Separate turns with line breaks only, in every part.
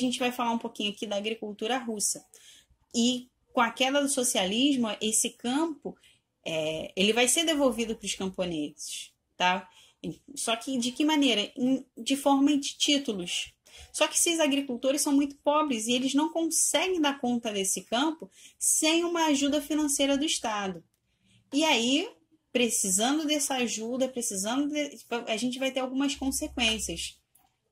A gente vai falar um pouquinho aqui da agricultura russa. E com a queda do socialismo, esse campo é, ele vai ser devolvido para os camponeses, tá? Só que de que maneira? De forma de títulos. Só que esses agricultores são muito pobres e eles não conseguem dar conta desse campo sem uma ajuda financeira do Estado. E aí, precisando dessa ajuda, precisando, de, a gente vai ter algumas consequências.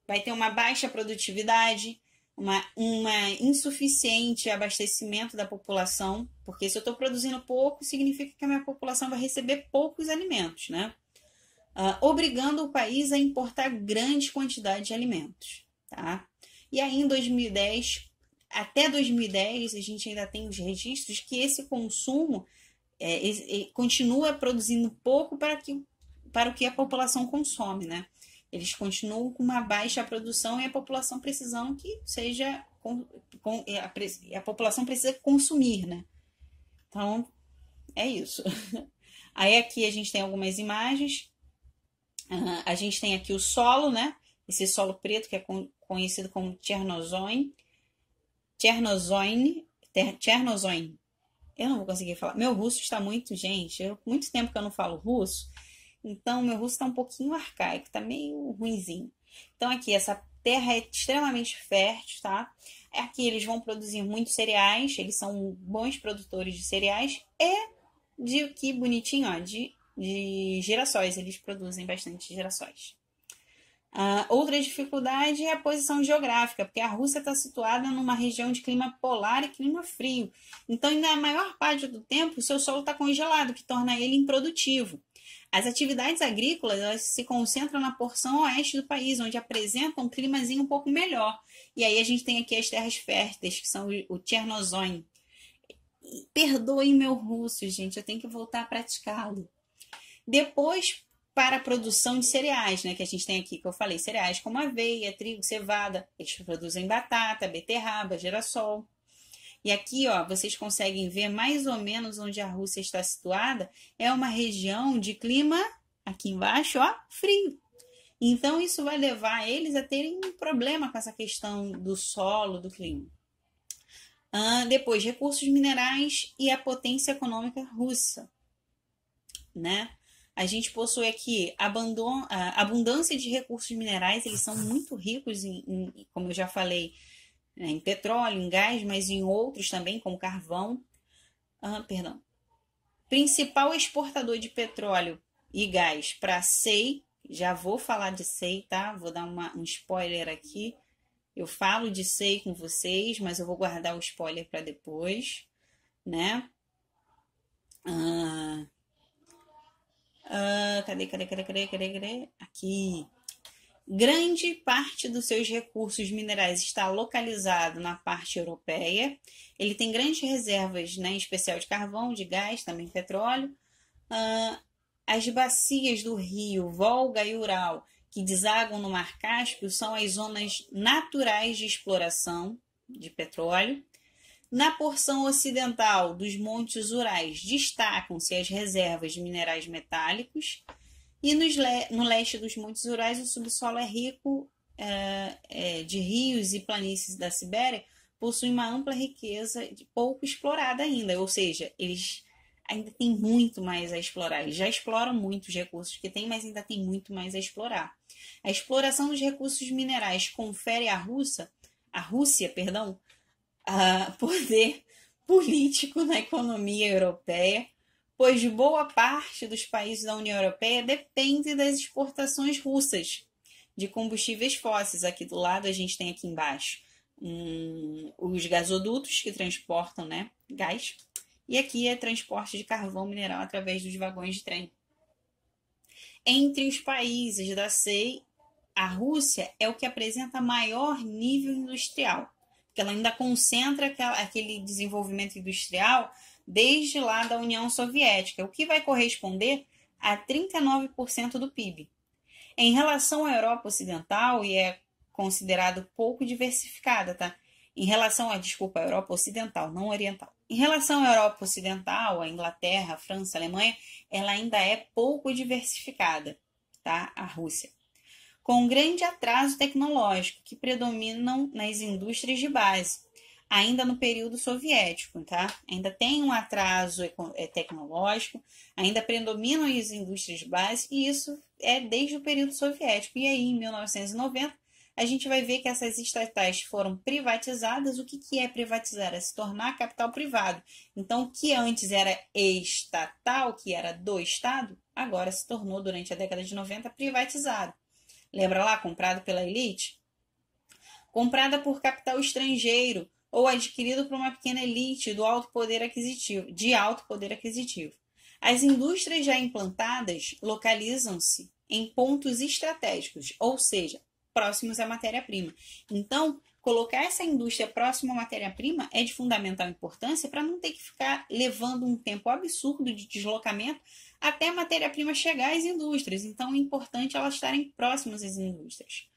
Vai ter uma baixa produtividade, uma, uma insuficiente abastecimento da população, porque se eu estou produzindo pouco, significa que a minha população vai receber poucos alimentos, né? Uh, obrigando o país a importar grande quantidade de alimentos, tá? E aí em 2010, até 2010, a gente ainda tem os registros que esse consumo é, é, é, continua produzindo pouco para, que, para o que a população consome, né? Eles continuam com uma baixa produção e a população precisando que seja com, com, a, a população precisa consumir, né? Então, é isso. Aí aqui a gente tem algumas imagens. Uh, a gente tem aqui o solo, né? Esse solo preto que é con conhecido como Tchernozoin. Tchernozoin. Tchernozoin. Eu não vou conseguir falar. Meu russo está muito, gente. Eu, muito tempo que eu não falo russo. Então, meu russo está um pouquinho arcaico, está meio ruinzinho. Então, aqui, essa terra é extremamente fértil, tá? Aqui eles vão produzir muitos cereais, eles são bons produtores de cereais e de que bonitinho, ó, de, de girassóis, eles produzem bastante girassóis. Uh, outra dificuldade é a posição geográfica, porque a Rússia está situada numa região de clima polar e clima frio. Então, na maior parte do tempo, o seu solo está congelado, que torna ele improdutivo. As atividades agrícolas elas se concentram na porção oeste do país, onde apresentam um climazinho um pouco melhor. E aí a gente tem aqui as terras férteis, que são o Tchernozóin. Perdoem meu russo, gente, eu tenho que voltar a praticá-lo. Depois, para a produção de cereais, né, que a gente tem aqui, que eu falei, cereais como aveia, trigo, cevada, eles produzem batata, beterraba, girassol. E aqui, ó, vocês conseguem ver mais ou menos onde a Rússia está situada. É uma região de clima, aqui embaixo, ó, frio. Então, isso vai levar eles a terem um problema com essa questão do solo, do clima. Ah, depois, recursos minerais e a potência econômica russa, né? A gente possui aqui abandon, ah, abundância de recursos minerais, eles são muito ricos, em, em como eu já falei, é, em petróleo, em gás, mas em outros também, como carvão. Ah, perdão. Principal exportador de petróleo e gás para SEI, já vou falar de SEI, tá? Vou dar uma, um spoiler aqui. Eu falo de SEI com vocês, mas eu vou guardar o spoiler para depois, né? Ah, ah, cadê, cadê, cadê, cadê, cadê, cadê? Aqui. Grande parte dos seus recursos minerais está localizado na parte europeia. Ele tem grandes reservas, né, em especial de carvão, de gás, também petróleo. Uh, as bacias do rio Volga e Ural, que desagam no Mar Cáspio, são as zonas naturais de exploração de petróleo. Na porção ocidental dos Montes Urais, destacam-se as reservas de minerais metálicos e le no leste dos Montes Urais, o subsolo é rico é, é, de rios e planícies da Sibéria, possui uma ampla riqueza pouco explorada ainda, ou seja, eles ainda têm muito mais a explorar. Eles já exploram muitos recursos que têm, mas ainda tem muito mais a explorar. A exploração dos recursos minerais confere à Rússia, à Rússia, perdão, a poder político na economia europeia, pois boa parte dos países da União Europeia depende das exportações russas de combustíveis fósseis. Aqui do lado a gente tem aqui embaixo um, os gasodutos que transportam né, gás. E aqui é transporte de carvão mineral através dos vagões de trem. Entre os países da CEI, a Rússia é o que apresenta maior nível industrial, porque ela ainda concentra aquela, aquele desenvolvimento industrial desde lá da União Soviética, o que vai corresponder a 39% do PIB. Em relação à Europa Ocidental, e é considerado pouco diversificada, tá? Em relação à desculpa, Europa Ocidental, não Oriental. Em relação à Europa Ocidental, a Inglaterra, a França, a Alemanha, ela ainda é pouco diversificada, tá? A Rússia. Com um grande atraso tecnológico que predominam nas indústrias de base ainda no período soviético, tá? Ainda tem um atraso é, tecnológico, ainda predominam as indústrias de base, e isso é desde o período soviético. E aí, em 1990, a gente vai ver que essas estatais foram privatizadas. O que, que é privatizar? É se tornar capital privado. Então, o que antes era estatal, que era do Estado, agora se tornou, durante a década de 90, privatizado. Lembra lá, comprado pela elite? Comprada por capital estrangeiro, ou adquirido por uma pequena elite do alto poder aquisitivo, de alto poder aquisitivo. As indústrias já implantadas localizam-se em pontos estratégicos, ou seja, próximos à matéria-prima. Então, colocar essa indústria próxima à matéria-prima é de fundamental importância para não ter que ficar levando um tempo absurdo de deslocamento até a matéria-prima chegar às indústrias. Então, é importante elas estarem próximas às indústrias.